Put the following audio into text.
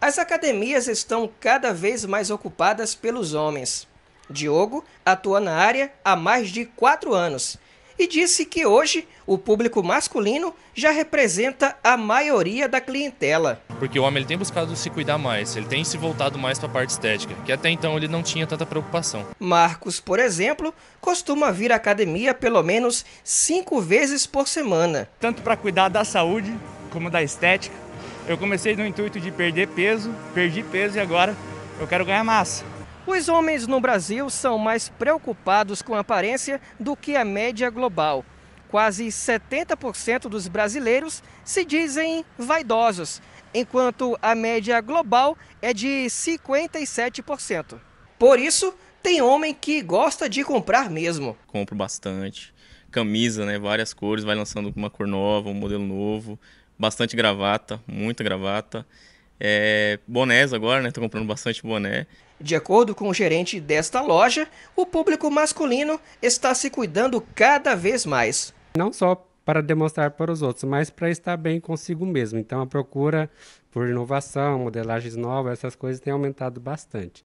As academias estão cada vez mais ocupadas pelos homens. Diogo atua na área há mais de quatro anos e disse que hoje o público masculino já representa a maioria da clientela. Porque o homem ele tem buscado se cuidar mais, ele tem se voltado mais para a parte estética, que até então ele não tinha tanta preocupação. Marcos, por exemplo, costuma vir à academia pelo menos cinco vezes por semana. Tanto para cuidar da saúde como da estética eu comecei no intuito de perder peso, perdi peso e agora eu quero ganhar massa. Os homens no Brasil são mais preocupados com a aparência do que a média global. Quase 70% dos brasileiros se dizem vaidosos, enquanto a média global é de 57%. Por isso, tem homem que gosta de comprar mesmo. Compro bastante. Camisa, né? Várias cores, vai lançando uma cor nova, um modelo novo bastante gravata, muita gravata. É, bonés agora, né? Tô comprando bastante boné. De acordo com o gerente desta loja, o público masculino está se cuidando cada vez mais. Não só para demonstrar para os outros, mas para estar bem consigo mesmo. Então a procura por inovação, modelagens novas, essas coisas tem aumentado bastante.